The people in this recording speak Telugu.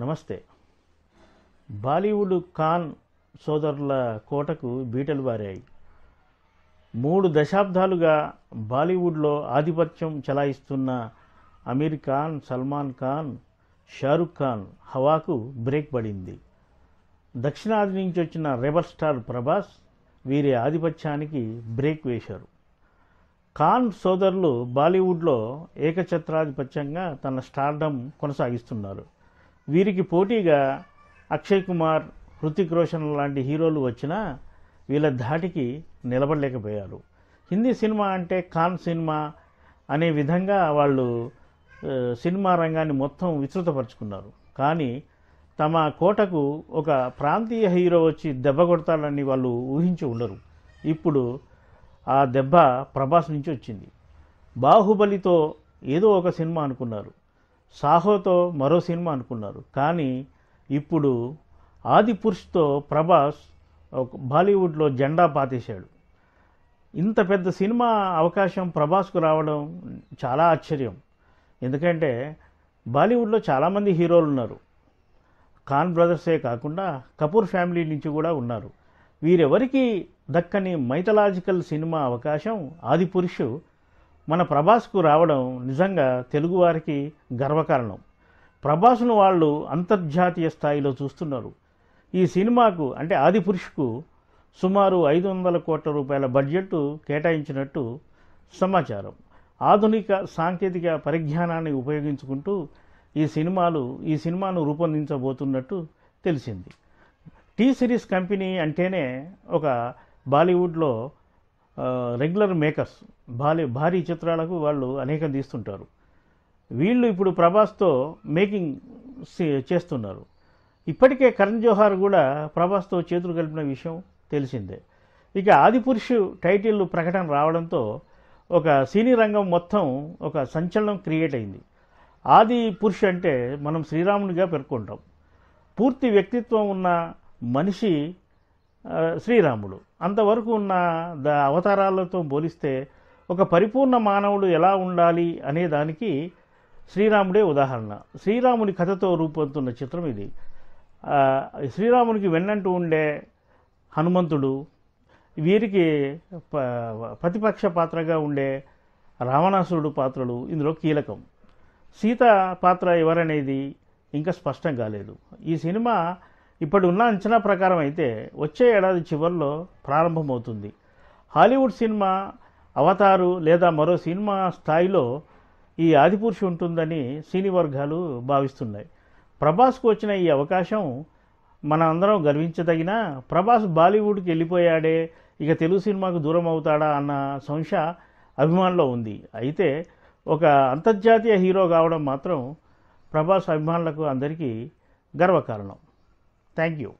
నమస్తే బాలీవుడ్ ఖాన్ సోదరుల కోటకు బీటలు బారాయి మూడు దశాబ్దాలుగా బాలీవుడ్లో ఆధిపత్యం చలాయిస్తున్న అమీర్ ఖాన్ సల్మాన్ ఖాన్ షారుఖ్ ఖాన్ హవాకు బ్రేక్ పడింది దక్షిణాది నుంచి వచ్చిన రెబల్ స్టార్ ప్రభాస్ వీరి ఆధిపత్యానికి బ్రేక్ వేశారు ఖాన్ సోదరులు బాలీవుడ్లో ఏకఛత్రాధిపత్యంగా తన స్టార్డమ్ కొనసాగిస్తున్నారు వీరికి పోటీగా అక్షయ్ కుమార్ హృతిక్ రోషన్ లాంటి హీరోలు వచ్చినా వీళ్ళ ధాటికి నిలబడలేకపోయారు హిందీ సినిమా అంటే ఖాన్ సినిమా అనే విధంగా వాళ్ళు సినిమా రంగాన్ని మొత్తం విస్తృతపరుచుకున్నారు కానీ తమ కోటకు ఒక ప్రాంతీయ హీరో వచ్చి దెబ్బ కొడతాడని వాళ్ళు ఊహించి ఉండరు ఇప్పుడు ఆ దెబ్బ ప్రభాస్ నుంచి వచ్చింది బాహుబలితో ఏదో ఒక సినిమా అనుకున్నారు సాహోతో మరో సినిమా అనుకున్నారు కానీ ఇప్పుడు ఆది పురుష్తో ప్రభాస్ బాలీవుడ్లో జెండా పాతేశాడు ఇంత పెద్ద సినిమా అవకాశం ప్రభాస్కు రావడం చాలా ఆశ్చర్యం ఎందుకంటే బాలీవుడ్లో చాలామంది హీరోలు ఉన్నారు ఖాన్ బ్రదర్సే కాకుండా కపూర్ ఫ్యామిలీ నుంచి కూడా ఉన్నారు వీరెవరికి దక్కని మైథలాజికల్ సినిమా అవకాశం ఆది పురుషు మన ప్రభాస్కు రావడం నిజంగా తెలుగువారికి గర్వకారణం ప్రభాస్ను వాళ్ళు అంతర్జాతీయ స్థాయిలో చూస్తున్నారు ఈ సినిమాకు అంటే ఆదిపురుషుకు సుమారు ఐదు వందల కోట్ల రూపాయల బడ్జెట్ కేటాయించినట్టు సమాచారం ఆధునిక సాంకేతిక పరిజ్ఞానాన్ని ఉపయోగించుకుంటూ ఈ సినిమాలు ఈ సినిమాను రూపొందించబోతున్నట్టు తెలిసింది టీ సిరీస్ కంపెనీ అంటేనే ఒక బాలీవుడ్లో రెగ్యులర్ మేకర్స్ భారీ భారీ చిత్రాలకు వాళ్ళు అనేకం తీస్తుంటారు వీళ్ళు ఇప్పుడు ప్రభాస్తో మేకింగ్ చేస్తున్నారు ఇప్పటికే కరణ్ జోహార్ కూడా ప్రభాస్తో చేతులు కలిపిన విషయం తెలిసిందే ఇక పురుషు టైటిల్ ప్రకటన రావడంతో ఒక సినీ రంగం మొత్తం ఒక సంచలనం క్రియేట్ అయింది ఆది పురుషు అంటే మనం శ్రీరామునిగా పేర్కొంటాం పూర్తి వ్యక్తిత్వం ఉన్న మనిషి శ్రీరాముడు అంతవరకు ఉన్న ద అవతారాలతో పోలిస్తే ఒక పరిపూర్ణ మానవుడు ఎలా ఉండాలి అనే దానికి శ్రీరాముడే ఉదాహరణ శ్రీరాముని కథతో రూపొందుతున్న చిత్రం ఇది శ్రీరామునికి వెన్నంటూ ఉండే హనుమంతుడు వీరికి ప్రతిపక్ష పాత్రగా ఉండే రావణాసురుడు పాత్రలు ఇందులో కీలకం సీత పాత్ర ఎవరనేది ఇంకా స్పష్టం కాలేదు ఈ సినిమా ఉన్న అంచనా ప్రకారం అయితే వచ్చే ఏడాది చివరిలో ప్రారంభమవుతుంది హాలీవుడ్ సినిమా అవతారు లేదా మరో సినిమా స్థాయిలో ఈ ఆదిపురుషు ఉంటుందని సినీ వర్గాలు భావిస్తున్నాయి ప్రభాస్కు వచ్చిన ఈ అవకాశం మన అందరం గర్వించదగిన ప్రభాస్ బాలీవుడ్కి వెళ్ళిపోయాడే ఇక తెలుగు సినిమాకు దూరం అవుతాడా అన్న సంశ అభిమానులో ఉంది అయితే ఒక అంతర్జాతీయ హీరో కావడం మాత్రం ప్రభాస్ అభిమానులకు అందరికీ గర్వకారణం Thank you.